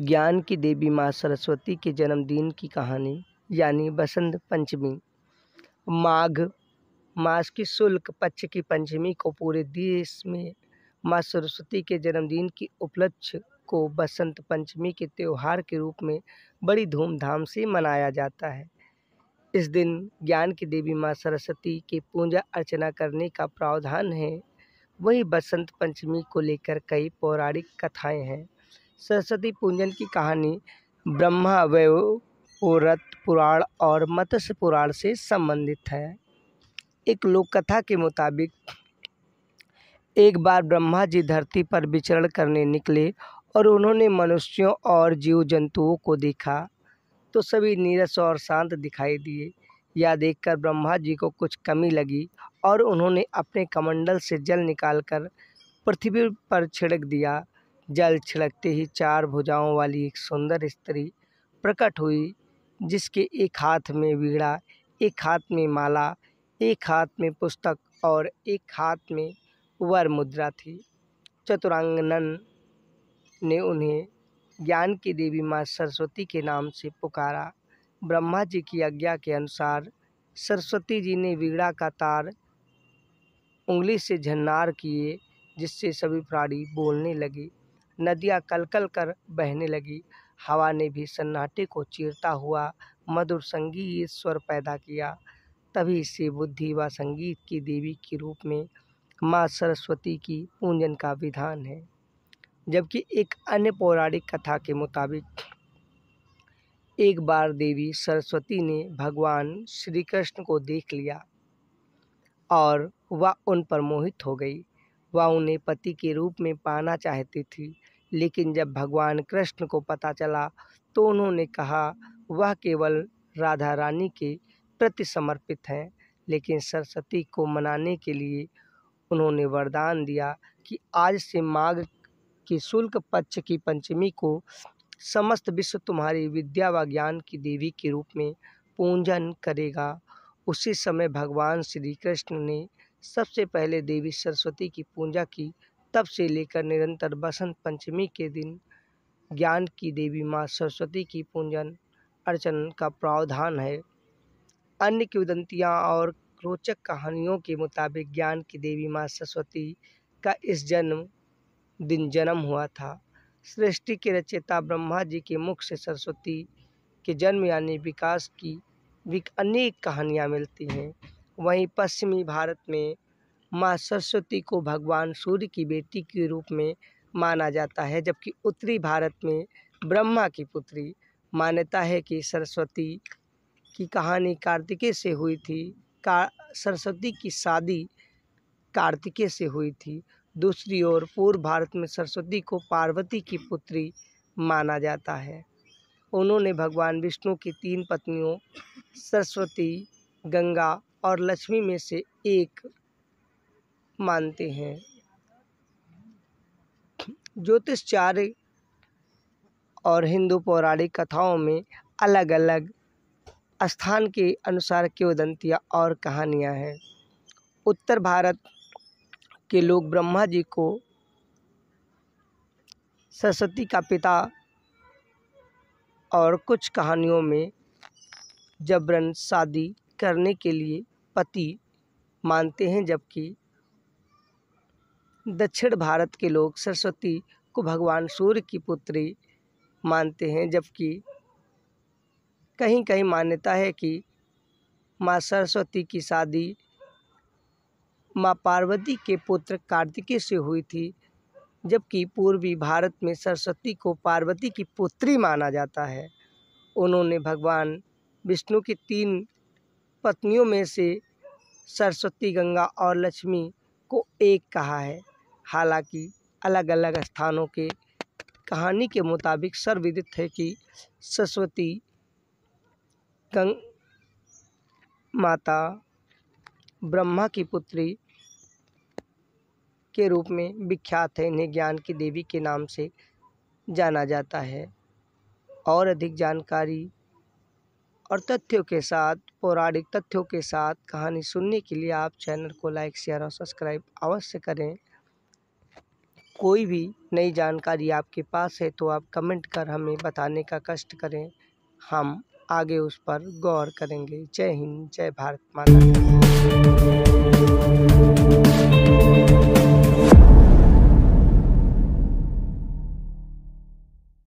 ज्ञान की देवी माँ सरस्वती के जन्मदिन की कहानी यानी बसंत पंचमी माघ मास की शुल्क पक्ष की पंचमी को पूरे देश में माँ सरस्वती के जन्मदिन की उपलक्ष्य को बसंत पंचमी के त्यौहार के रूप में बड़ी धूमधाम से मनाया जाता है इस दिन ज्ञान की देवी माँ सरस्वती की पूजा अर्चना करने का प्रावधान है वही बसंत पंचमी को लेकर कई पौराणिक कथाएं हैं सरस्वती पूजन की कहानी औरत पुराण और मत्स्य पुराण से संबंधित है एक लोक कथा के मुताबिक एक बार ब्रह्मा जी धरती पर विचरण करने निकले और उन्होंने मनुष्यों और जीव जंतुओं को देखा तो सभी नीरस और शांत दिखाई दिए यह देखकर ब्रह्मा जी को कुछ कमी लगी और उन्होंने अपने कमंडल से जल निकालकर पृथ्वी पर छिड़क दिया जल छिड़कते ही चार भुजाओं वाली एक सुंदर स्त्री प्रकट हुई जिसके एक हाथ में बीड़ा एक हाथ में माला एक हाथ में पुस्तक और एक हाथ में वर मुद्रा थी चतुरांगनन ने उन्हें ज्ञान की देवी माँ सरस्वती के नाम से पुकारा ब्रह्मा जी की आज्ञा के अनुसार सरस्वती जी ने बीड़ा का तार उंगली से झन्नार किए जिससे सभी प्राणी बोलने लगे नदियाँ कलकल कर बहने लगी हवा ने भी सन्नाटे को चीरता हुआ मधुर संगीत स्वर पैदा किया तभी से बुद्धि व संगीत की देवी के रूप में माँ सरस्वती की पूजन का विधान है जबकि एक अन्य पौराणिक कथा के मुताबिक एक बार देवी सरस्वती ने भगवान श्री कृष्ण को देख लिया और वह उन पर मोहित हो गई वह उन्हें पति के रूप में पाना चाहती थी लेकिन जब भगवान कृष्ण को पता चला तो उन्होंने कहा वह केवल राधा रानी के प्रति समर्पित हैं लेकिन सरस्वती को मनाने के लिए उन्होंने वरदान दिया कि आज से माघ के शुल्क पक्ष की पंचमी को समस्त विश्व तुम्हारी विद्या व ज्ञान की देवी के रूप में पूजन करेगा उसी समय भगवान श्री कृष्ण ने सबसे पहले देवी सरस्वती की पूजा की तब से लेकर निरंतर बसंत पंचमी के दिन ज्ञान की देवी माँ सरस्वती की पूजन अर्चन का प्रावधान है अन्य किदंतियाँ और रोचक कहानियों के मुताबिक ज्ञान की देवी माँ सरस्वती का इस जन्म दिन जन्म हुआ था सृष्टि के रचयिता ब्रह्मा जी के मुख से सरस्वती के जन्म यानी विकास की अनेक कहानियाँ मिलती हैं वहीं पश्चिमी भारत में माँ सरस्वती को भगवान सूर्य की बेटी के रूप में माना जाता है जबकि उत्तरी भारत में ब्रह्मा की पुत्री मान्यता है कि सरस्वती की कहानी कार्तिकेय से हुई थी का सरस्वती की शादी कार्तिकेय से हुई थी दूसरी ओर पूर्व भारत में सरस्वती को पार्वती की पुत्री माना जाता है उन्होंने भगवान विष्णु की तीन पत्नियों सरस्वती गंगा और लक्ष्मी में से एक मानते हैं ज्योतिषचार्य और हिंदू पौराणिक कथाओं में अलग अलग स्थान के अनुसार केवदंतियाँ और कहानियाँ हैं उत्तर भारत के लोग ब्रह्मा जी को सरस्वती का पिता और कुछ कहानियों में जबरन शादी करने के लिए पति मानते हैं जबकि दक्षिण भारत के लोग सरस्वती को भगवान सूर्य की पुत्री मानते हैं जबकि कहीं कहीं मान्यता है कि माँ सरस्वती की शादी माँ पार्वती के पुत्र कार्तिकेय से हुई थी जबकि पूर्वी भारत में सरस्वती को पार्वती की पुत्री माना जाता है उन्होंने भगवान विष्णु के तीन पत्नियों में से सरस्वती गंगा और लक्ष्मी को एक कहा है हालांकि अलग अलग स्थानों के कहानी के मुताबिक सर्वविदित है कि सरस्वती गंग माता ब्रह्मा की पुत्री के रूप में विख्यात है इन्हें ज्ञान की देवी के नाम से जाना जाता है और अधिक जानकारी और तथ्यों के साथ पौराणिक तथ्यों के साथ कहानी सुनने के लिए आप चैनल को लाइक शेयर और सब्सक्राइब अवश्य करें कोई भी नई जानकारी आपके पास है तो आप कमेंट कर हमें बताने का कष्ट करें हम आगे उस पर गौर करेंगे जय हिंद जय भारत माता